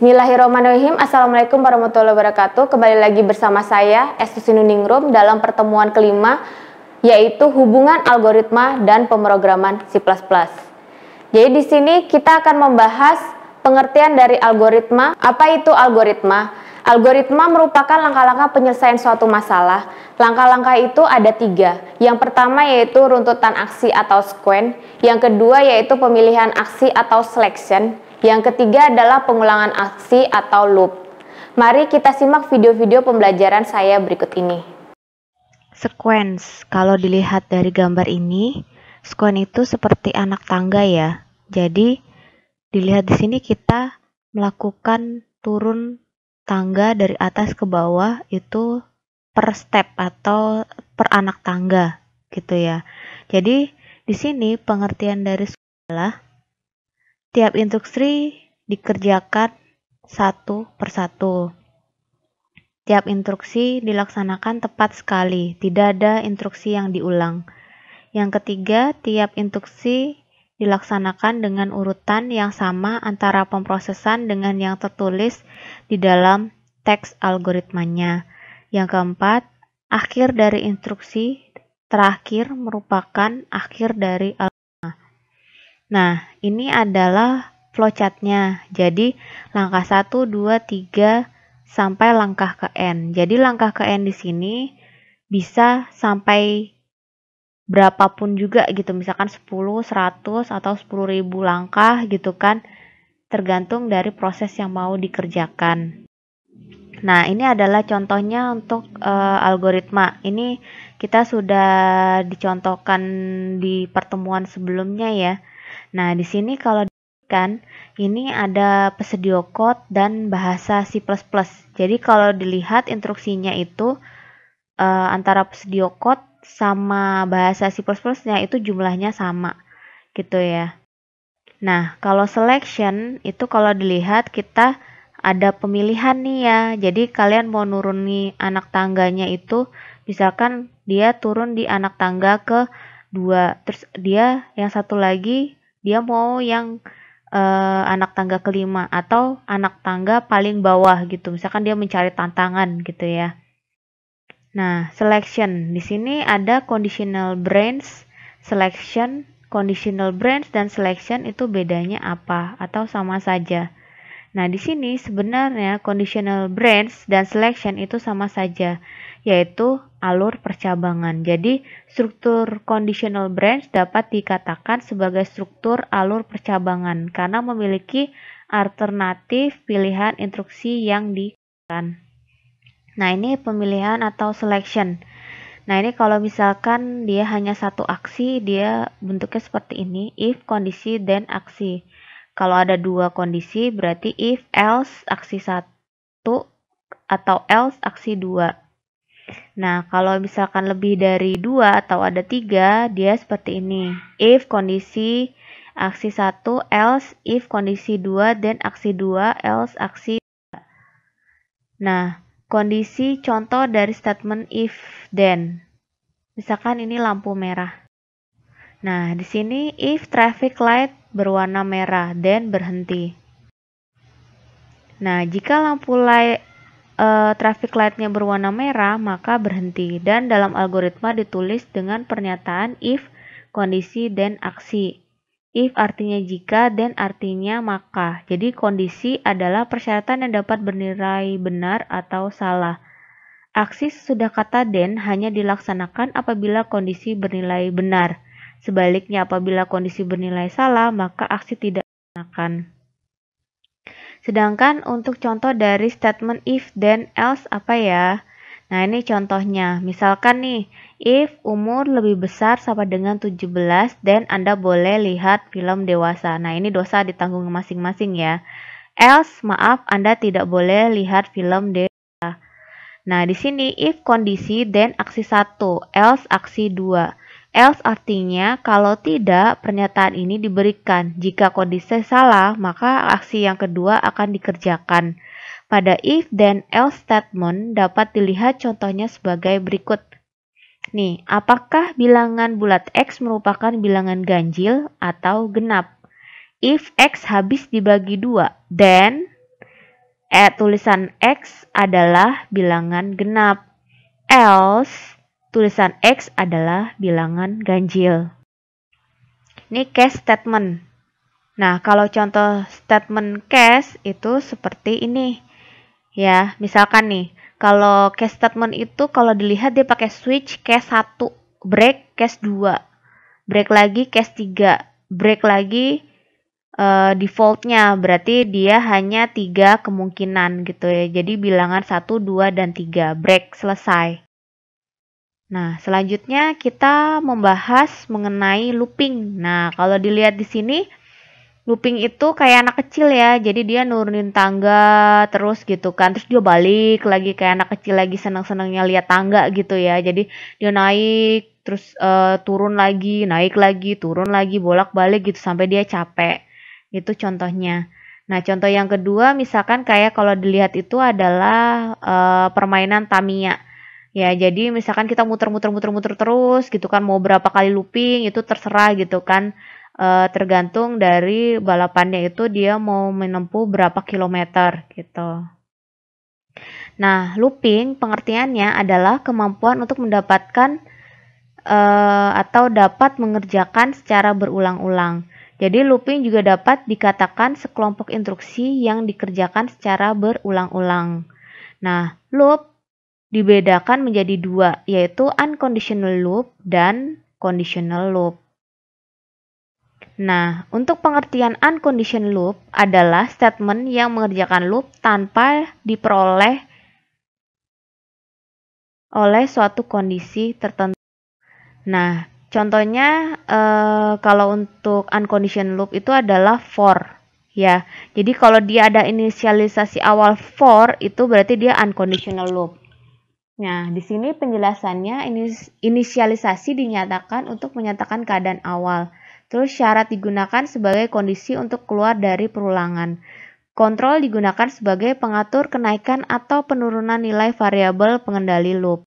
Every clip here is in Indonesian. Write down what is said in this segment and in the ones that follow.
Bismillahirrahmanirrahim. Assalamualaikum warahmatullahi wabarakatuh. Kembali lagi bersama saya, Estus Nuningrum, dalam pertemuan kelima, yaitu hubungan algoritma dan pemrograman C++. Jadi di sini kita akan membahas pengertian dari algoritma. Apa itu algoritma? Algoritma merupakan langkah-langkah penyelesaian suatu masalah. Langkah-langkah itu ada tiga. Yang pertama yaitu runtutan aksi atau sequence. Yang kedua yaitu pemilihan aksi atau selection. Yang ketiga adalah pengulangan aksi atau loop. Mari kita simak video-video pembelajaran saya berikut ini. Sequence, kalau dilihat dari gambar ini, sequence itu seperti anak tangga ya. Jadi, dilihat di sini kita melakukan turun tangga dari atas ke bawah itu per step atau per anak tangga gitu ya. Jadi, di sini pengertian dari adalah Tiap instruksi dikerjakan satu persatu. Tiap instruksi dilaksanakan tepat sekali, tidak ada instruksi yang diulang. Yang ketiga, tiap instruksi dilaksanakan dengan urutan yang sama antara pemrosesan dengan yang tertulis di dalam teks algoritmanya. Yang keempat, akhir dari instruksi terakhir merupakan akhir dari algoritma. Nah, ini adalah flowchartnya. Jadi, langkah 1, 2, 3, sampai langkah ke N. Jadi, langkah ke N di sini bisa sampai berapapun juga gitu. Misalkan 10, 100, atau 10 ribu langkah gitu kan. Tergantung dari proses yang mau dikerjakan. Nah, ini adalah contohnya untuk uh, algoritma. Ini kita sudah dicontohkan di pertemuan sebelumnya ya. Nah, di sini kalau kan ini ada pesedio code dan bahasa C++. Jadi kalau dilihat instruksinya itu eh, antara pesedio code sama bahasa C++-nya itu jumlahnya sama gitu ya. Nah, kalau selection itu kalau dilihat kita ada pemilihan nih ya. Jadi kalian mau nuruni anak tangganya itu misalkan dia turun di anak tangga ke dua terus dia yang satu lagi dia mau yang uh, anak tangga kelima atau anak tangga paling bawah gitu misalkan dia mencari tantangan gitu ya nah selection di sini ada conditional brains selection conditional branch dan selection itu bedanya apa atau sama saja. Nah, di sini sebenarnya conditional branch dan selection itu sama saja, yaitu alur percabangan. Jadi, struktur conditional branch dapat dikatakan sebagai struktur alur percabangan karena memiliki alternatif pilihan instruksi yang diberikan. Nah, ini pemilihan atau selection. Nah, ini kalau misalkan dia hanya satu aksi, dia bentuknya seperti ini, if kondisi dan aksi. Kalau ada dua kondisi berarti if, else, aksi satu atau else, aksi dua. Nah, kalau misalkan lebih dari dua atau ada tiga, dia seperti ini. If kondisi aksi satu else, if kondisi dua dan aksi dua else, aksi dua. Nah, kondisi contoh dari statement if, then. Misalkan ini lampu merah. Nah, di sini if traffic light berwarna merah dan berhenti. Nah, jika lampu light e, traffic lightnya berwarna merah, maka berhenti. Dan dalam algoritma ditulis dengan pernyataan if, kondisi, dan aksi. If artinya jika, dan artinya maka. Jadi kondisi adalah persyaratan yang dapat bernilai benar atau salah. Aksi sesudah kata dan hanya dilaksanakan apabila kondisi bernilai benar. Sebaliknya, apabila kondisi bernilai salah, maka aksi tidak digunakan. Sedangkan untuk contoh dari statement if, then, else apa ya? Nah, ini contohnya. Misalkan nih, if umur lebih besar sama dengan 17, dan Anda boleh lihat film dewasa. Nah, ini dosa ditanggung masing-masing ya. Else, maaf, Anda tidak boleh lihat film dewasa. Nah, di sini if kondisi, then aksi 1, else aksi 2. Else artinya kalau tidak pernyataan ini diberikan. Jika kondisi salah, maka aksi yang kedua akan dikerjakan. Pada if then else statement dapat dilihat contohnya sebagai berikut. Nih, apakah bilangan bulat X merupakan bilangan ganjil atau genap? If X habis dibagi dua, then eh, tulisan X adalah bilangan genap. Else Tulisan X adalah bilangan ganjil. Ini case statement. Nah, kalau contoh statement case itu seperti ini. Ya, misalkan nih, kalau case statement itu kalau dilihat dia pakai switch case 1, break case 2, break lagi case 3, break lagi uh, defaultnya berarti dia hanya tiga kemungkinan gitu ya jadi bilangan 1, 2, dan 3 break selesai Nah, selanjutnya kita membahas mengenai looping. Nah, kalau dilihat di sini, looping itu kayak anak kecil ya. Jadi dia nurunin tangga terus gitu kan. Terus dia balik lagi kayak anak kecil lagi senang-senangnya lihat tangga gitu ya. Jadi dia naik terus uh, turun lagi, naik lagi, turun lagi, bolak-balik gitu sampai dia capek. Itu contohnya. Nah, contoh yang kedua misalkan kayak kalau dilihat itu adalah uh, permainan Tamiya. Ya, jadi misalkan kita muter-muter-muter-muter terus gitu kan, mau berapa kali looping itu terserah gitu kan. E, tergantung dari balapannya itu dia mau menempuh berapa kilometer gitu. Nah, looping pengertiannya adalah kemampuan untuk mendapatkan e, atau dapat mengerjakan secara berulang-ulang. Jadi looping juga dapat dikatakan sekelompok instruksi yang dikerjakan secara berulang-ulang. Nah, loop dibedakan menjadi dua, yaitu unconditional loop dan conditional loop. Nah, untuk pengertian unconditional loop adalah statement yang mengerjakan loop tanpa diperoleh oleh suatu kondisi tertentu. Nah, contohnya eh, kalau untuk unconditional loop itu adalah for ya. Jadi kalau dia ada inisialisasi awal for itu berarti dia unconditional loop. Nah, di sini penjelasannya inisialisasi dinyatakan untuk menyatakan keadaan awal. Terus syarat digunakan sebagai kondisi untuk keluar dari perulangan. Kontrol digunakan sebagai pengatur kenaikan atau penurunan nilai variabel pengendali loop.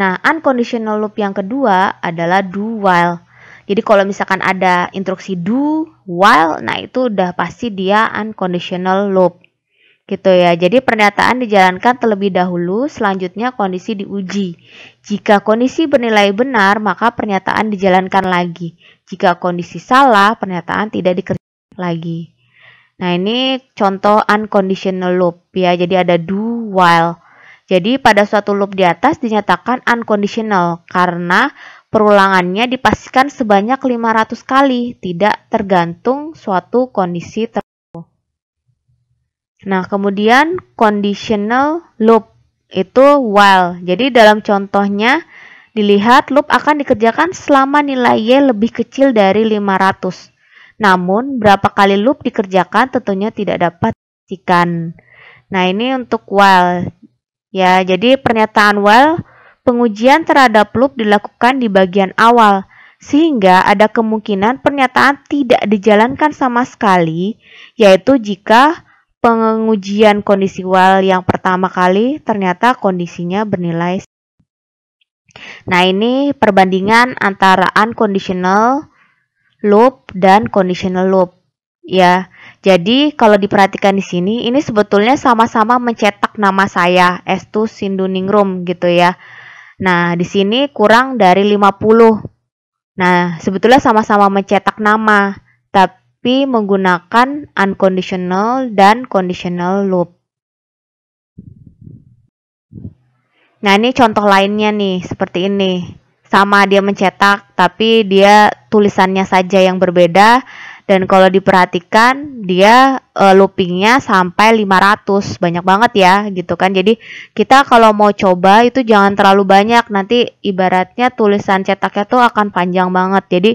Nah, unconditional loop yang kedua adalah do while. Jadi kalau misalkan ada instruksi do while, nah itu udah pasti dia unconditional loop gitu ya. Jadi pernyataan dijalankan terlebih dahulu, selanjutnya kondisi diuji. Jika kondisi bernilai benar, maka pernyataan dijalankan lagi. Jika kondisi salah, pernyataan tidak dikerjakan lagi. Nah, ini contoh unconditional loop ya. Jadi ada do while. Jadi pada suatu loop di atas dinyatakan unconditional karena perulangannya dipastikan sebanyak 500 kali, tidak tergantung suatu kondisi tertentu. Nah, kemudian conditional loop itu while. Jadi dalam contohnya dilihat loop akan dikerjakan selama nilai Y lebih kecil dari 500. Namun, berapa kali loop dikerjakan tentunya tidak dapat dipastikan. Nah, ini untuk while. Ya, jadi pernyataan while pengujian terhadap loop dilakukan di bagian awal sehingga ada kemungkinan pernyataan tidak dijalankan sama sekali yaitu jika pengujian kondisional yang pertama kali ternyata kondisinya bernilai Nah, ini perbandingan antara unconditional loop dan conditional loop. Ya, jadi kalau diperhatikan di sini, ini sebetulnya sama-sama mencetak nama saya, Estu Sinduningrum gitu ya. Nah, di sini kurang dari 50. Nah, sebetulnya sama-sama mencetak nama, tapi tapi menggunakan unconditional dan conditional loop. Nah, ini contoh lainnya nih, seperti ini. Sama dia mencetak, tapi dia tulisannya saja yang berbeda, dan kalau diperhatikan dia uh, loopingnya sampai 500 banyak banget ya gitu kan jadi kita kalau mau coba itu jangan terlalu banyak nanti ibaratnya tulisan cetaknya tuh akan panjang banget jadi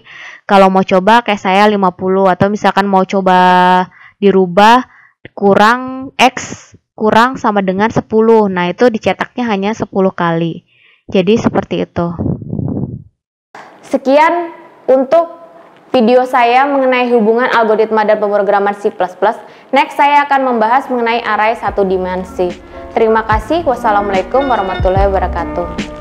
kalau mau coba kayak saya 50 atau misalkan mau coba dirubah kurang X kurang sama dengan 10 nah itu dicetaknya hanya 10 kali jadi seperti itu sekian untuk video saya mengenai hubungan algoritma dan pemrograman C++. Next, saya akan membahas mengenai array e satu dimensi. Terima kasih. Wassalamualaikum warahmatullahi wabarakatuh.